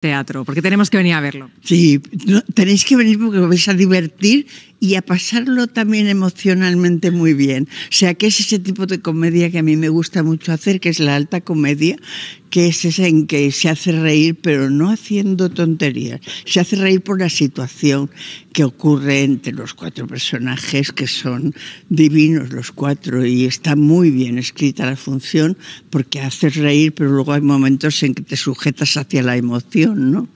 teatro, porque tenemos que venir a verlo. Sí, tenéis que venir porque vais a divertir y a pasarlo también emocionalmente muy bien. O sea, que es ese tipo de comedia que a mí me gusta mucho hacer, que es la alta comedia, que es esa en que se hace reír, pero no haciendo tonterías. Se hace reír por la situación que ocurre entre los cuatro personajes, que son divinos los cuatro, y está muy bien escrita la función, porque haces reír, pero luego hay momentos en que te sujetas hacia la emoción, ¿no?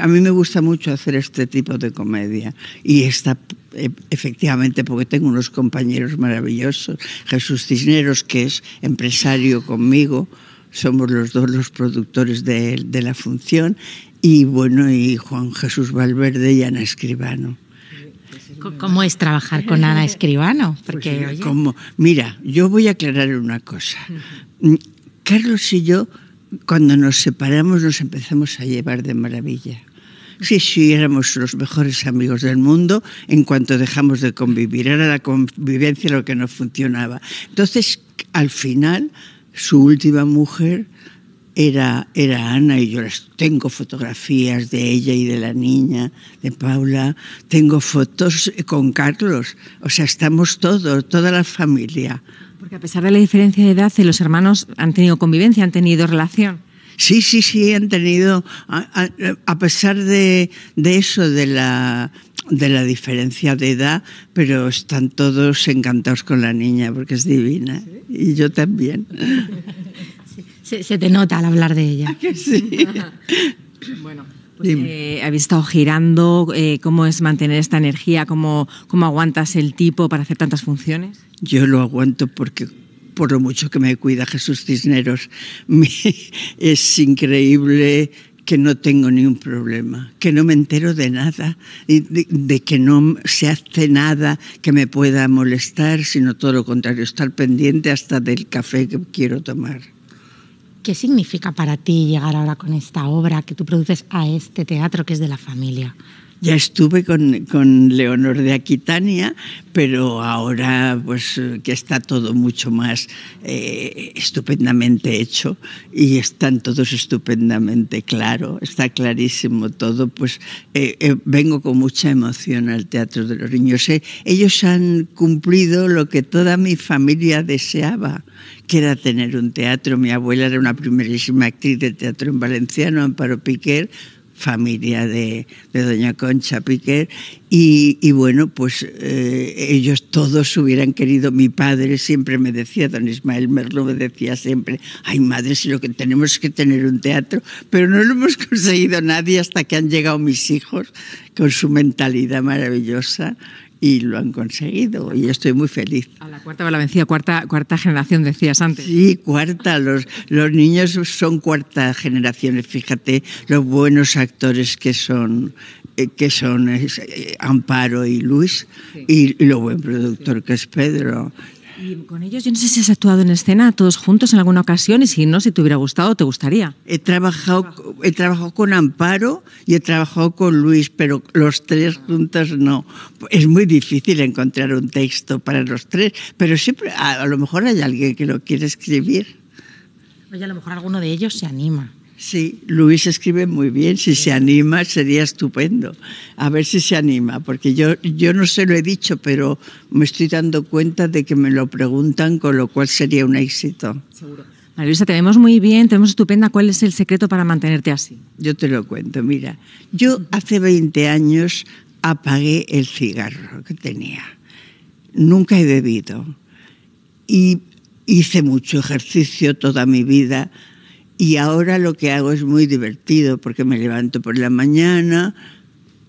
a mí me gusta mucho hacer este tipo de comedia y está eh, efectivamente porque tengo unos compañeros maravillosos, Jesús Cisneros que es empresario conmigo, somos los dos los productores de, la función y bueno y Juan Jesús Valverde y Ana Escribano. ¿Cómo es trabajar con Ana Escribano? Pues porque, mira, yo voy a aclarar una cosa. Mm, Carlos y yo cuando nos separamos nos empezamos a llevar de maravilla. Sí, sí, éramos los mejores amigos del mundo en cuanto dejamos de convivir. Era la convivencia lo que no funcionaba. Entonces, al final, su última mujer era, era Ana y yo las tengo fotografías de ella y de la niña, de Paula, tengo fotos con Carlos, o sea, estamos todos, toda la familia. Porque a pesar de la diferencia de edad, eh, los hermanos han tenido convivencia, han tenido relación. Sí, sí, sí, han tenido, a, pesar de, eso, de la, de la diferencia de edad, pero están todos encantados con la niña porque es divina. Y yo también. se, te nota al hablar de ella. sí? bueno. Pues, eh, habéis estado girando, eh, cómo es mantener esta energía, ¿Cómo, aguantas el tipo para hacer tantas funciones. Yo lo aguanto porque por lo mucho que me cuida Jesús Cisneros, es increíble que no tengo ni un problema, que no me entero de nada, de, que no se hace nada que me pueda molestar, sino todo lo contrario, estar pendiente hasta del café que quiero tomar. ¿Qué significa para ti llegar ahora con esta obra que tú produces a este teatro que es de la familia? Ya estuve con, con, Leonor de Aquitania, pero ahora pues que está todo mucho más eh, estupendamente hecho y están todos estupendamente claro, está clarísimo todo, pues eh, eh, vengo con mucha emoción al Teatro de los Niños. ellos han cumplido lo que toda mi familia deseaba, que era tener un teatro. Mi abuela era una primerísima actriz de teatro en valenciano, Amparo Piquer, familia de, doña Concha Piquer, y, bueno, pues eh, ellos todos hubieran querido, mi padre siempre me decía, don Ismael Merlo me decía siempre, ay madre, si lo que tenemos es que tener un teatro, pero no lo hemos conseguido nadie hasta que han llegado mis hijos con su mentalidad maravillosa y lo han conseguido y estoy muy feliz. A la cuarta la vencida, cuarta, cuarta generación decías antes. Sí, cuarta, los, los niños son cuarta generación, fíjate los buenos actores que son eh, que son eh, Amparo y Luis y, lo buen productor que es Pedro y con ellos, yo no sé si has actuado en escena todos juntos en alguna ocasión y si no, si te hubiera gustado, te gustaría. He trabajado, he trabajado con Amparo y he trabajado con Luis, pero los tres juntos no. Es muy difícil encontrar un texto para los tres, pero siempre, a, a lo mejor hay alguien que lo quiere escribir. Oye, a lo mejor alguno de ellos se anima. Sí, Luis escribe muy bien, si se anima sería estupendo. A ver si se anima, porque yo, no se lo he dicho, pero me estoy dando cuenta de que me lo preguntan, con lo cual sería un éxito. Seguro. Luisa, te vemos muy bien, te vemos estupenda. ¿Cuál es el secreto para mantenerte así? Yo te lo cuento, mira, yo hace 20 años apagué el cigarro que tenía. Nunca he bebido. Y hice mucho ejercicio toda mi vida y ahora lo que hago es muy divertido porque me levanto por la mañana,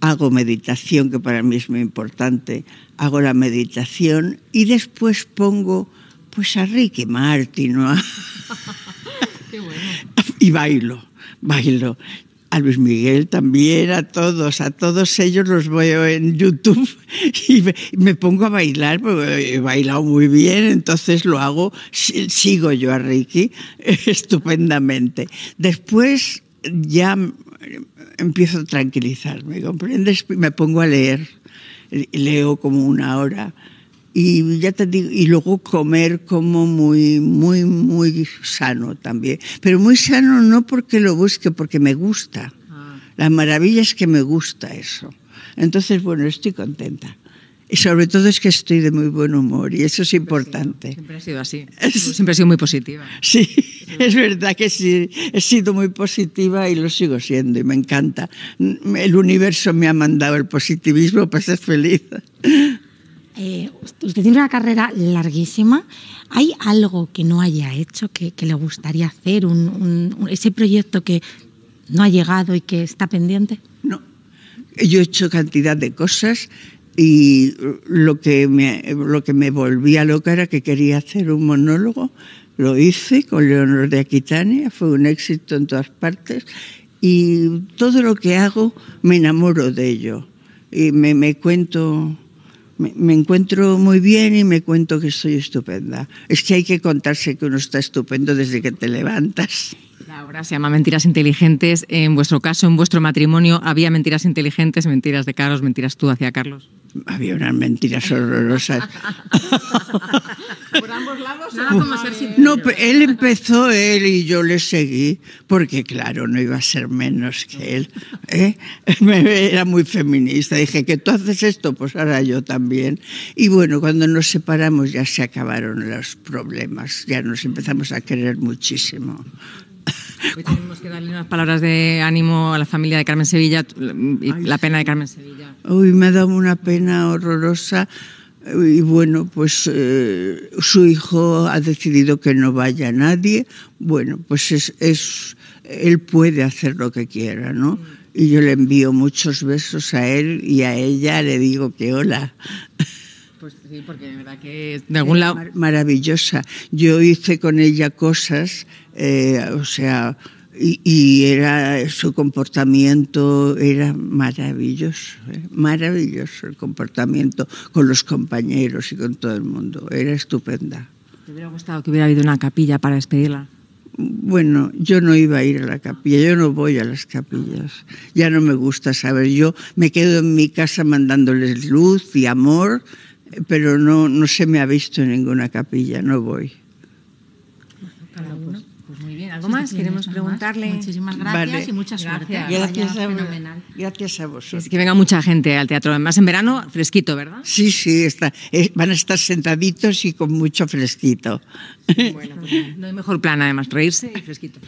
hago meditación, que para mí es muy importante, hago la meditación y después pongo pues a Ricky Martin y bailo, bailo a Luis Miguel también, a todos, a todos ellos los veo en YouTube y me, pongo a bailar, porque he bailado muy bien, entonces lo hago, sigo yo a Ricky estupendamente. Después ya empiezo a tranquilizarme, ¿comprendes? Me pongo a leer, leo como una hora y ya te digo, y luego comer como muy, muy, muy sano también. Pero muy sano no porque lo busque, porque me gusta. Ah. La maravilla es que me gusta eso. Entonces, bueno, estoy contenta. Y sobre todo es que estoy de muy buen humor y eso es importante. siempre ha sido así. Siempre he sido muy positiva. Sí, es verdad que sí. He sido muy positiva y lo sigo siendo y me encanta. El universo me ha mandado el positivismo para ser feliz. Eh, usted tiene una carrera larguísima. ¿Hay algo que no haya hecho, que, le gustaría hacer, ese proyecto que no ha llegado y que está pendiente? No. Yo he hecho cantidad de cosas y lo que me, lo que me volvía loca era que quería hacer un monólogo. Lo hice con Leonor de Aquitania, fue un éxito en todas partes y todo lo que hago me enamoro de ello y me, me cuento me, encuentro muy bien y me cuento que estoy estupenda. Es que hay que contarse que uno está estupendo desde que te levantas. La se llama Mentiras Inteligentes. En vuestro caso, en vuestro matrimonio, ¿había mentiras inteligentes, mentiras de Carlos, mentiras tú hacia Carlos? había unas mentiras horrorosas. Por ambos lados. no, como no, él empezó él y yo le seguí, porque claro, no iba a ser menos que él. ¿eh? Era muy feminista. Dije que tú haces esto, pues ahora yo también. Y bueno, cuando nos separamos ya se acabaron los problemas, ya nos empezamos a querer muchísimo. Hoy tenemos que darle unas palabras de ánimo a la familia de Carmen Sevilla, y la pena de Carmen Sevilla. Uy, me ha dado una pena horrorosa y bueno, pues eh, su hijo ha decidido que no vaya nadie. Bueno, pues es, él puede hacer lo que quiera, ¿no? Y yo le envío muchos besos a él y a ella le digo que hola. Pues sí, porque de verdad que de Maravillosa. Yo hice con ella cosas, eh, o sea, y, era su comportamiento era maravilloso, ¿eh? maravilloso el comportamiento con los compañeros y con todo el mundo. Era estupenda. ¿Te hubiera gustado que hubiera habido una capilla para despedirla? Bueno, yo no iba a ir a la capilla, yo no voy a las capillas. Ya no me gusta saber, yo me quedo en mi casa mandándoles luz y amor, pero no, no se me ha visto en ninguna capilla, no voy. Pues, ¿Algo más? Queremos preguntarle. Muchísimas gracias y mucha suerte. Gracias, a, fenomenal. gracias a vosotros. que venga mucha gente al teatro. Además, en verano, fresquito, ¿verdad? Sí, sí, está, eh, van a estar sentaditos y con mucho fresquito. Bueno, pues, no hay mejor plan, además, reírse y fresquito.